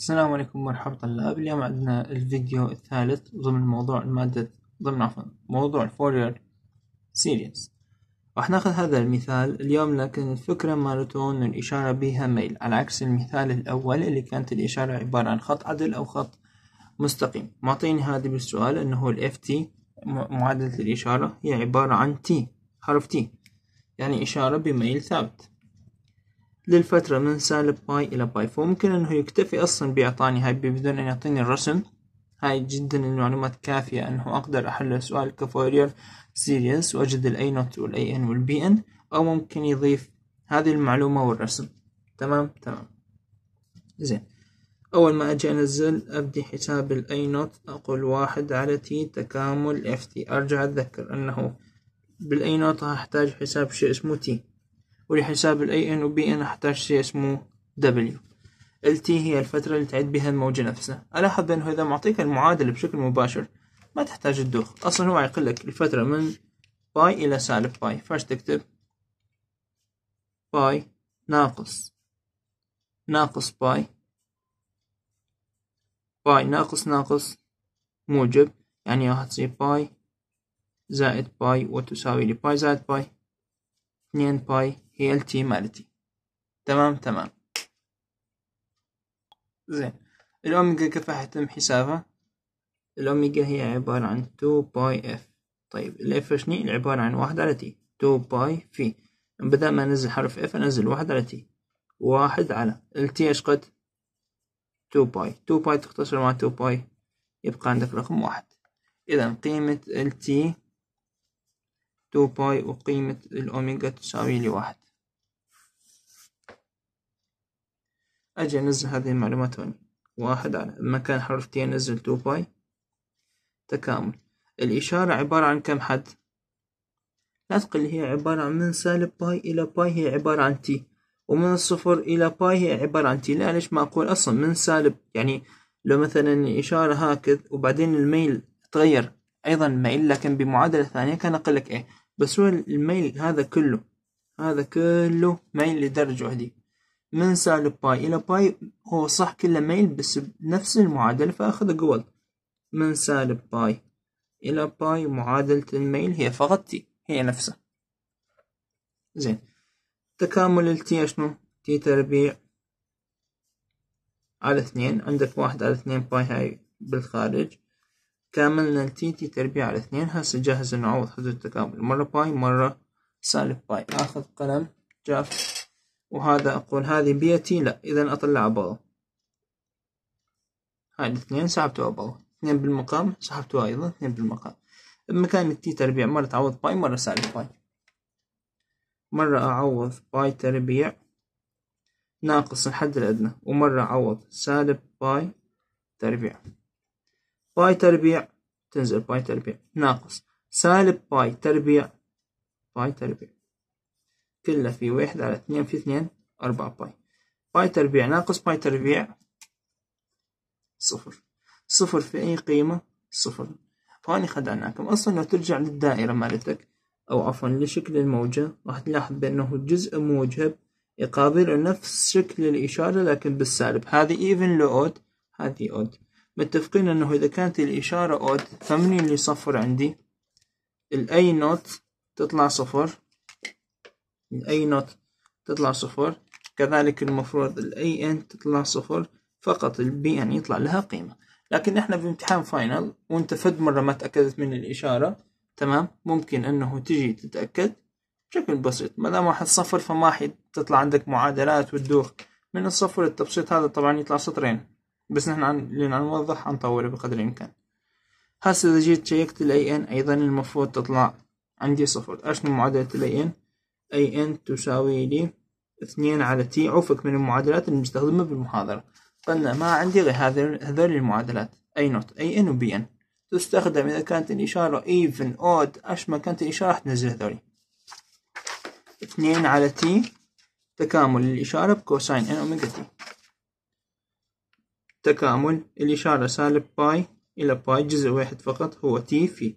السلام عليكم مرحبا طلاب اليوم عندنا الفيديو الثالث ضمن موضوع المادة ضمن عفوا موضوع الفورير سيريز راح ناخذ هذا المثال اليوم لكن الفكرة مالته انه الإشارة بها ميل على عكس المثال الأول اللي كانت الإشارة عبارة عن خط عدل أو خط مستقيم معطيني هذا بالسؤال انه هو الاف تي معادلة الإشارة هي عبارة عن تي حرف تي يعني إشارة بميل ثابت للفترة من سالب باي إلى باي فممكن أنه يكتفي أصلا بإعطاني هاي بدون أن يعطيني الرسم هاي جدا المعلومات كافية أنه أقدر أحل سؤال كفوريال سيريس وأجد الأي نوت والأي إن والبي إن أو ممكن يضيف هذه المعلومة والرسم تمام تمام زين أول ما أجي أنزل أبدي حساب الأي نوت أقول واحد على تي تكامل اف تي أرجع أتذكر أنه بالأي نوت هحتاج حساب شيء اسمه تي ولحساب ال ان و ان أحتاج شيء اسمه ال تي هي الفترة اللي تعد بها الموجة نفسها ألاحظ بانه إذا معطيك المعادلة بشكل مباشر ما تحتاج تدوخ أصلا هو يقول لك الفترة من باي إلى سالب باي فاش تكتب باي ناقص ناقص باي باي ناقص ناقص موجب يعني راح تصير باي زائد باي وتساوي لباي زائد باي 2 باي هي ال التي مالتي تمام تمام زين الأوميجا كيف راح يتم حسابها الأوميجا هي عبارة عن 2 باي اف طيب ال الاف شني عبارة عن واحد على تي 2 باي في بدل ما انزل حرف اف انزل واحد على تي واحد على ال التي ايش قد 2 باي 2 باي تختصر مع 2 باي يبقى عندك رقم واحد إذا قيمة ال التي تو باي وقيمة الأوميجا تساوي لي واحد أجي أنزل هذه المعلومات هون واحد على مكان حرف تي أنزل تو باي تكامل الإشارة عبارة عن كم حد؟ تقل هي عبارة عن من سالب باي إلى باي هي عبارة عن تي ومن الصفر إلى باي هي عبارة عن تي لا ليش ما أقول أصلا من سالب يعني لو مثلا الإشارة هكذا وبعدين الميل تغير أيضا ميل لكن بمعادلة ثانية كان أقول لك إيه بس هو الميل هذا كله هذا كله ميل لدرجة واحدة من سالب باي إلى باي هو صح كله ميل بس بنفس المعادلة فأخذ قول من سالب باي إلى باي معادلة الميل هي فقط تي هي نفسها زين تكامل التي شنو تي تربيع على اثنين عندك واحد على اثنين باي هاي بالخارج كملنا تي تربيع على اثنين هسه جاهز نعوض حدود التكامل مرة باي مرة سالب باي آخذ قلم جاف وهذا أقول هذه تي لا إذا أطلع أبوه هاي الاثنين سحبتوا أبوه اثنين بالمقام سحبتوا أيضا اثنين بالمقام بمكان التي تربيع مرة تعوض باي مرة سالب باي مرة أعوض باي تربيع ناقص الحد الأدنى ومرة أعوض سالب باي تربيع باي تربيع تنزل باي تربيع ناقص سالب باي تربيع باي تربيع كله في واحد على اثنين في اثنين أربعة باي باي تربيع ناقص باي تربيع صفر صفر في أي قيمة صفر هاني خدعناكم أصلا لو ترجع للدائرة مالتك أو عفوا لشكل الموجة راح تلاحظ بأنه جزء موجب يقابل نفس شكل الإشارة لكن بالسالب هذه even لو أود هذه أود متفقين انه اذا كانت الاشارة اود ثمانين اللي صفر عندي الاي نوت تطلع صفر الاي نوت تطلع صفر كذلك المفروض الاي ان تطلع صفر فقط البي يعني ان يطلع لها قيمة لكن احنا في امتحان فاينل وانت فد مرة ما تأكدت من الاشارة تمام ممكن انه تجي تتأكد بشكل بسيط ما دام واحد صفر فما حتطلع عندك معادلات وتدور من الصفر التبسيط هذا طبعا يطلع سطرين بس نحن عن نوضح هنطوله بقدر الإمكان هسه إذا جيت شيكت الاي ان أيضا المفروض تطلع عندي صفر أشنو معادلة الاي ان اي ان تساوي لي اثنين على تي عوفك من المعادلات المستخدمة بالمحاضرة قلنا ما عندي غير هذول المعادلات اي نوت اي ان وبي ان تستخدم إذا كانت الإشارة even odd أش ما كانت الإشارة تنزل هذولي اثنين على تي تكامل الإشارة بكوساين ان أوميجا تي تكامل الإشارة سالب باي إلى باي جزء واحد فقط هو تي في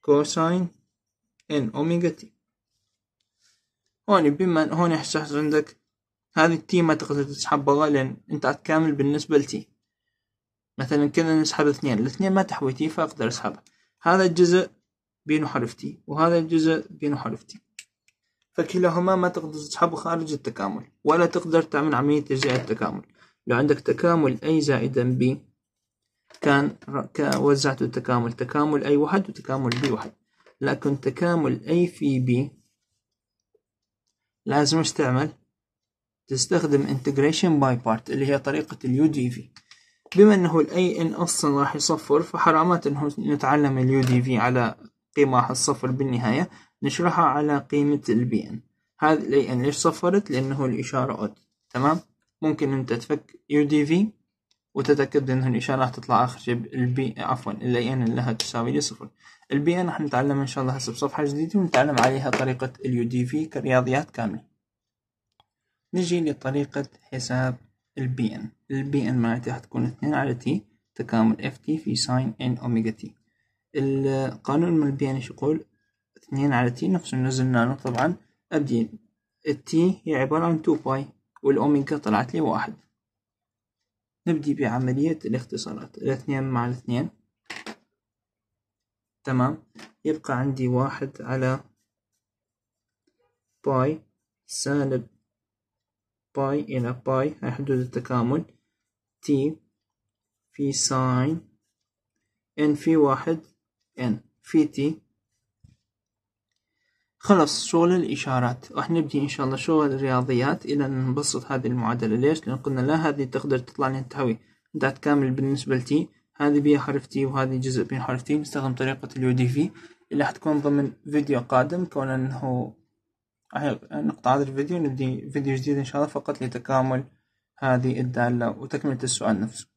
كوساين إن أوميجا تي هون بما هون يحصل عندك هذه التي ما تقدر تسحب بغا لأن أنت عتكامل بالنسبة لتي مثلا كنا نسحب اثنين الاثنين ما تحوي تي فأقدر أسحبها هذا الجزء بينه حرف تي وهذا الجزء بينه حرف تي فكلاهما ما تقدر تسحبه خارج التكامل ولا تقدر تعمل عملية تجزئة التكامل لو عندك تكامل أي زائدا ب كان وزعت التكامل تكامل أي واحد وتكامل ب واحد لكن تكامل أي في ب لازم ايش تعمل تستخدم integration by part اللي هي طريقة اليو دي في بما انه الاي ان اصلا راح يصفر فحرامات انه نتعلم اليو دي في على قيمة راح تصفر بالنهاية نشرحها على قيمة البي ان هذا الاي ان ليش صفرت لانه الاشارة اوت تمام ممكن انت تفك يو دي في وتتأكد انه الاشارة تطلع اخر شي البي عفوا الاي ان لها تساوي لي صفر البي ان راح نتعلم ان شاء الله هسه بصفحة جديدة ونتعلم عليها طريقة اليو دي في كرياضيات كاملة نجي لطريقة حساب البي ان البي ان معناتها راح تكون اثنين على تي تكامل اف تي في ساين ان اوميجا تي القانون من البي ان يقول اثنين على تي نفس اللي نزلناه طبعا ابدي التي هي عبارة عن 2 باي والأوميجا طلعت لي واحد نبدي بعملية الاختصارات الاثنين مع الاثنين تمام يبقى عندي واحد على باي سالب باي إلى باي هاي حدود التكامل تي في ساين ان في واحد ان في تي خلص شغل الإشارات راح نبدي إن شاء الله شغل الرياضيات إلى نبسط هذه المعادلة ليش؟ لأن قلنا لا هذه تقدر تطلع لي تحوي دات كامل بالنسبة لتي هذه بيها حرف تي وهذه جزء بين حرف تي نستخدم طريقة اليو دي في اللي راح تكون ضمن فيديو قادم كون أنه نقطع هذا الفيديو نبدي فيديو جديد إن شاء الله فقط لتكامل هذه الدالة وتكملة السؤال نفسه